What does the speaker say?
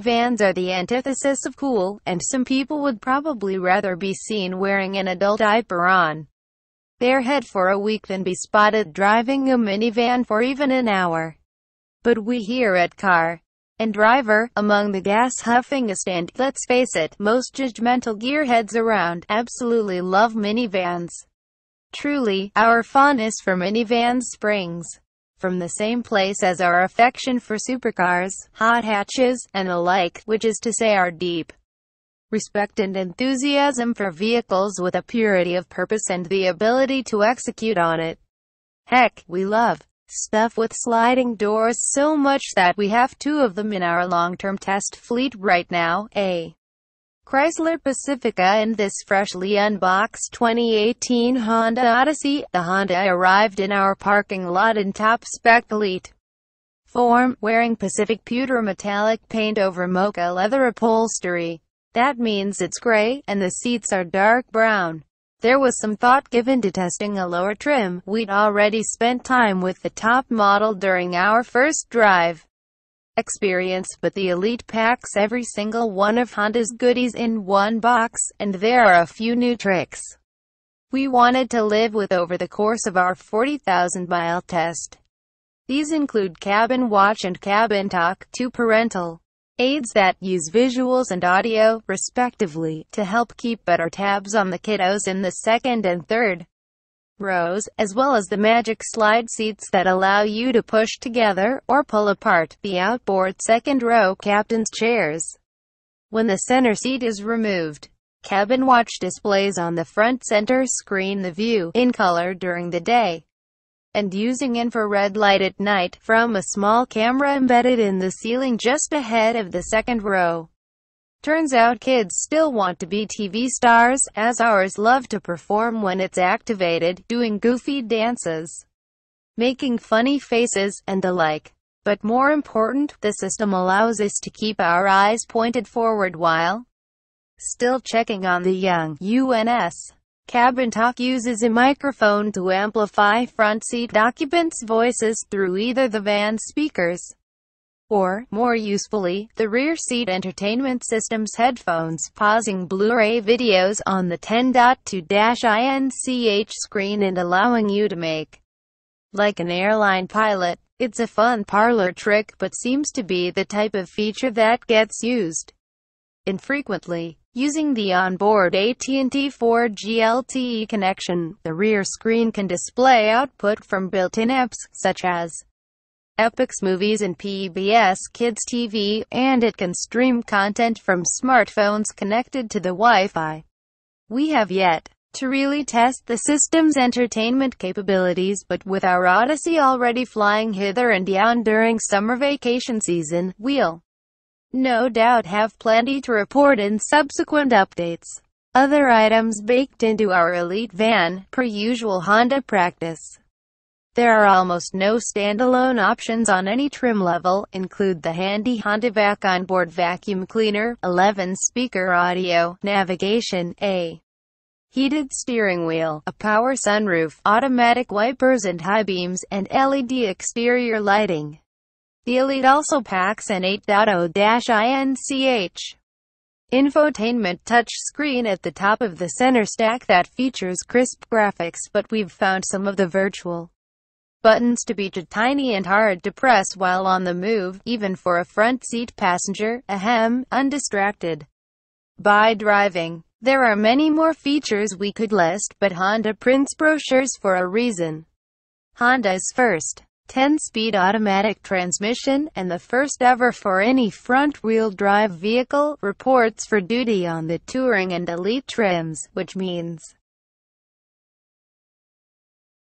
minivans are the antithesis of cool, and some people would probably rather be seen wearing an adult diaper on their head for a week than be spotted driving a minivan for even an hour. But we here at Car and Driver, among the gas-huffingest and, let's face it, most judgmental gearheads around, absolutely love minivans. Truly, our fondness for minivans springs from the same place as our affection for supercars, hot hatches, and the like, which is to say our deep respect and enthusiasm for vehicles with a purity of purpose and the ability to execute on it. Heck, we love stuff with sliding doors so much that we have two of them in our long-term test fleet right now, eh? Chrysler Pacifica and this freshly unboxed 2018 Honda Odyssey, the Honda arrived in our parking lot in top spec elite form, wearing Pacific pewter metallic paint over mocha leather upholstery. That means it's gray, and the seats are dark brown. There was some thought given to testing a lower trim, we'd already spent time with the top model during our first drive experience but the Elite packs every single one of Honda's goodies in one box, and there are a few new tricks we wanted to live with over the course of our 40,000-mile test. These include Cabin Watch and Cabin Talk, two parental aids that use visuals and audio, respectively, to help keep better tabs on the kiddos in the second and third rows, as well as the magic slide seats that allow you to push together, or pull apart, the outboard second row captain's chairs. When the center seat is removed, cabin watch displays on the front center screen the view, in color during the day, and using infrared light at night, from a small camera embedded in the ceiling just ahead of the second row. Turns out kids still want to be TV stars, as ours love to perform when it's activated, doing goofy dances, making funny faces, and the like. But more important, the system allows us to keep our eyes pointed forward while still checking on the young UNS. Cabin Talk uses a microphone to amplify front seat occupants' voices through either the van speakers or, more usefully, the rear seat entertainment system's headphones, pausing Blu-ray videos on the 10.2-inch screen and allowing you to make like an airline pilot. It's a fun parlor trick but seems to be the type of feature that gets used infrequently. Using the onboard AT&T 4G LTE connection, the rear screen can display output from built-in apps, such as Epix Movies and PBS Kids TV, and it can stream content from smartphones connected to the Wi-Fi. We have yet to really test the system's entertainment capabilities but with our Odyssey already flying hither and yon during summer vacation season, we'll no doubt have plenty to report in subsequent updates. Other items baked into our elite van, per usual Honda practice. There are almost no standalone options on any trim level, include the handy Honda Vac onboard vacuum cleaner, 11 speaker audio, navigation, a heated steering wheel, a power sunroof, automatic wipers and high beams, and LED exterior lighting. The Elite also packs an 8.0-INCH infotainment touchscreen at the top of the center stack that features crisp graphics but we've found some of the virtual buttons to be too tiny and hard to press while on the move, even for a front seat passenger, ahem, undistracted by driving. There are many more features we could list, but Honda prints brochures for a reason. Honda's first 10-speed automatic transmission, and the first ever for any front-wheel drive vehicle, reports for duty on the Touring and Elite trims, which means